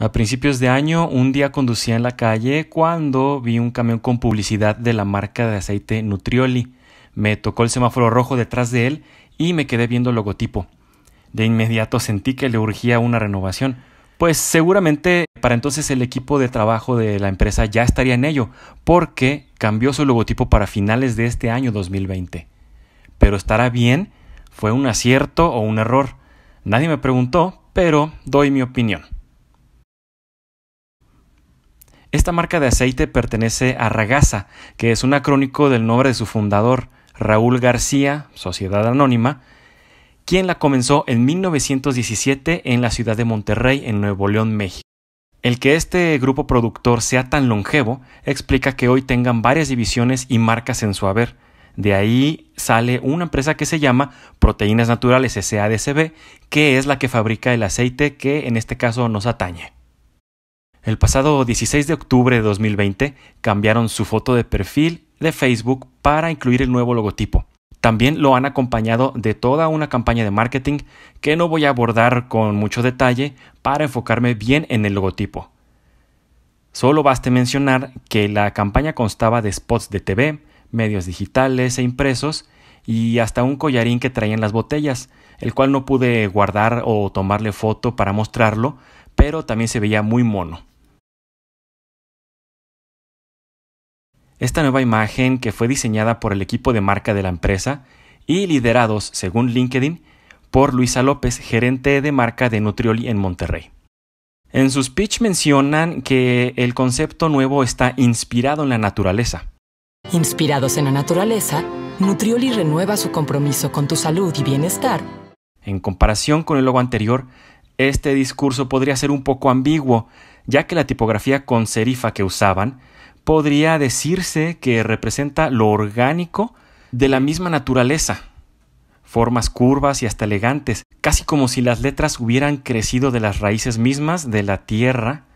A principios de año, un día conducía en la calle cuando vi un camión con publicidad de la marca de aceite Nutrioli. Me tocó el semáforo rojo detrás de él y me quedé viendo el logotipo. De inmediato sentí que le urgía una renovación. Pues seguramente para entonces el equipo de trabajo de la empresa ya estaría en ello, porque cambió su logotipo para finales de este año 2020. Pero estará bien, fue un acierto o un error. Nadie me preguntó, pero doy mi opinión. Esta marca de aceite pertenece a Ragasa, que es un acrónico del nombre de su fundador, Raúl García, Sociedad Anónima, quien la comenzó en 1917 en la ciudad de Monterrey, en Nuevo León, México. El que este grupo productor sea tan longevo explica que hoy tengan varias divisiones y marcas en su haber. De ahí sale una empresa que se llama Proteínas Naturales SADCB, que es la que fabrica el aceite que en este caso nos atañe. El pasado 16 de octubre de 2020 cambiaron su foto de perfil de Facebook para incluir el nuevo logotipo. También lo han acompañado de toda una campaña de marketing que no voy a abordar con mucho detalle para enfocarme bien en el logotipo. Solo baste mencionar que la campaña constaba de spots de TV, medios digitales e impresos y hasta un collarín que traían las botellas, el cual no pude guardar o tomarle foto para mostrarlo, pero también se veía muy mono. Esta nueva imagen, que fue diseñada por el equipo de marca de la empresa y liderados, según LinkedIn, por Luisa López, gerente de marca de Nutrioli en Monterrey. En su speech mencionan que el concepto nuevo está inspirado en la naturaleza. Inspirados en la naturaleza, Nutrioli renueva su compromiso con tu salud y bienestar. En comparación con el logo anterior, este discurso podría ser un poco ambiguo, ya que la tipografía con serifa que usaban podría decirse que representa lo orgánico de la misma naturaleza, formas curvas y hasta elegantes, casi como si las letras hubieran crecido de las raíces mismas de la tierra,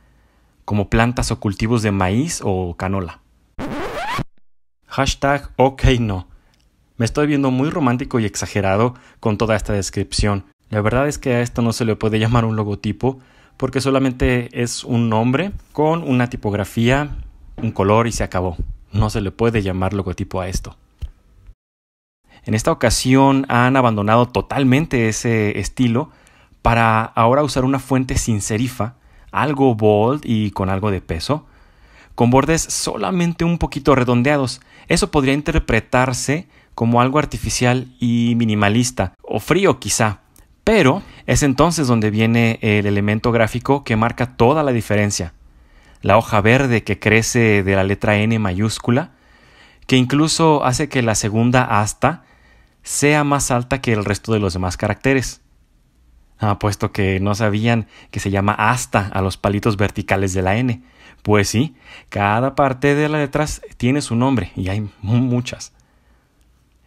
como plantas o cultivos de maíz o canola. Hashtag OK Me estoy viendo muy romántico y exagerado con toda esta descripción. La verdad es que a esto no se le puede llamar un logotipo porque solamente es un nombre con una tipografía un color y se acabó. No se le puede llamar logotipo a esto. En esta ocasión han abandonado totalmente ese estilo para ahora usar una fuente sin serifa, algo bold y con algo de peso, con bordes solamente un poquito redondeados. Eso podría interpretarse como algo artificial y minimalista, o frío quizá, pero es entonces donde viene el elemento gráfico que marca toda la diferencia la hoja verde que crece de la letra N mayúscula, que incluso hace que la segunda asta sea más alta que el resto de los demás caracteres. Ah, puesto que no sabían que se llama asta a los palitos verticales de la N. Pues sí, cada parte de las letras tiene su nombre y hay muchas.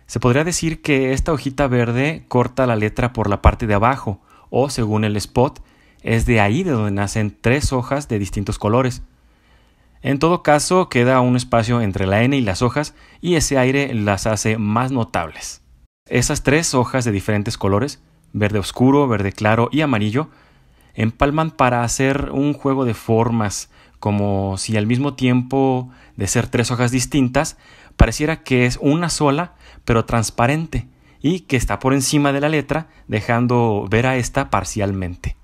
Se podría decir que esta hojita verde corta la letra por la parte de abajo o, según el spot, es de ahí de donde nacen tres hojas de distintos colores. En todo caso, queda un espacio entre la N y las hojas y ese aire las hace más notables. Esas tres hojas de diferentes colores, verde oscuro, verde claro y amarillo, empalman para hacer un juego de formas, como si al mismo tiempo de ser tres hojas distintas, pareciera que es una sola, pero transparente, y que está por encima de la letra, dejando ver a esta parcialmente.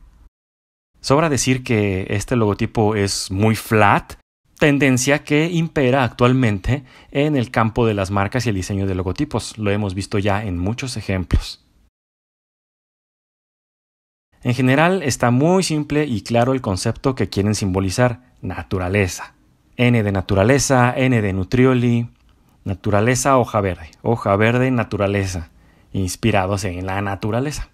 Sobra decir que este logotipo es muy flat, tendencia que impera actualmente en el campo de las marcas y el diseño de logotipos. Lo hemos visto ya en muchos ejemplos. En general está muy simple y claro el concepto que quieren simbolizar, naturaleza. N de naturaleza, N de nutrioli, naturaleza, hoja verde, hoja verde, naturaleza, inspirados en la naturaleza.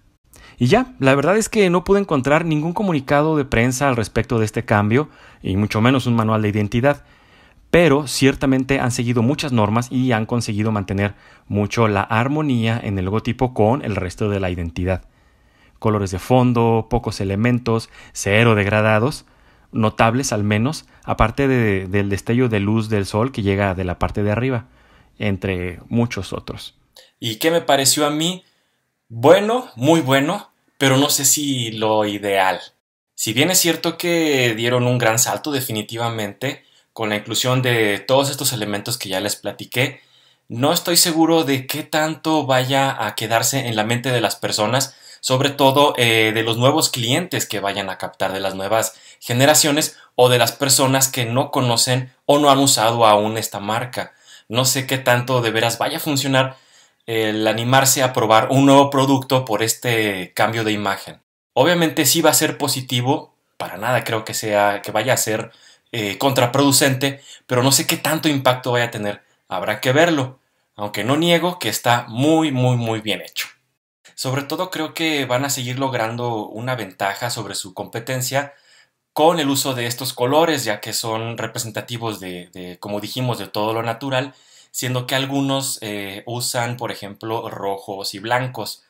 Y ya, la verdad es que no pude encontrar ningún comunicado de prensa al respecto de este cambio, y mucho menos un manual de identidad. Pero ciertamente han seguido muchas normas y han conseguido mantener mucho la armonía en el logotipo con el resto de la identidad. Colores de fondo, pocos elementos, cero degradados, notables al menos, aparte del destello de luz del sol que llega de la parte de arriba, entre muchos otros. ¿Y qué me pareció a mí? bueno, muy bueno, pero no sé si lo ideal. Si bien es cierto que dieron un gran salto definitivamente con la inclusión de todos estos elementos que ya les platiqué, no estoy seguro de qué tanto vaya a quedarse en la mente de las personas, sobre todo eh, de los nuevos clientes que vayan a captar, de las nuevas generaciones o de las personas que no conocen o no han usado aún esta marca. No sé qué tanto de veras vaya a funcionar el animarse a probar un nuevo producto por este cambio de imagen. Obviamente sí va a ser positivo, para nada creo que sea que vaya a ser eh, contraproducente, pero no sé qué tanto impacto vaya a tener. Habrá que verlo, aunque no niego que está muy, muy, muy bien hecho. Sobre todo creo que van a seguir logrando una ventaja sobre su competencia con el uso de estos colores, ya que son representativos de como dijimos, de todo lo natural siendo que algunos eh, usan, por ejemplo, rojos y blancos.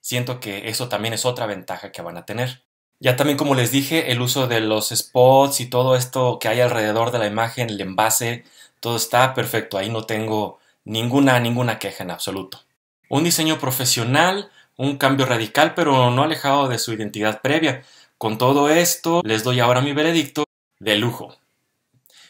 Siento que eso también es otra ventaja que van a tener. Ya también como les dije, el uso de los spots y todo esto que hay alrededor de la imagen, el envase, todo está perfecto. Ahí no tengo ninguna, ninguna queja en absoluto. Un diseño profesional, un cambio radical, pero no alejado de su identidad previa. Con todo esto, les doy ahora mi veredicto de lujo.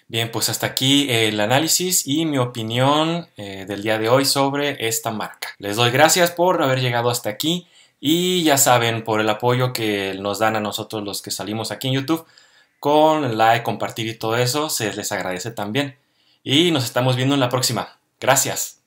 Bien, pues hasta aquí el análisis y mi opinión eh, del día de hoy sobre esta marca. Les doy gracias por haber llegado hasta aquí y ya saben por el apoyo que nos dan a nosotros los que salimos aquí en YouTube con like, compartir y todo eso, se les agradece también. Y nos estamos viendo en la próxima. Gracias.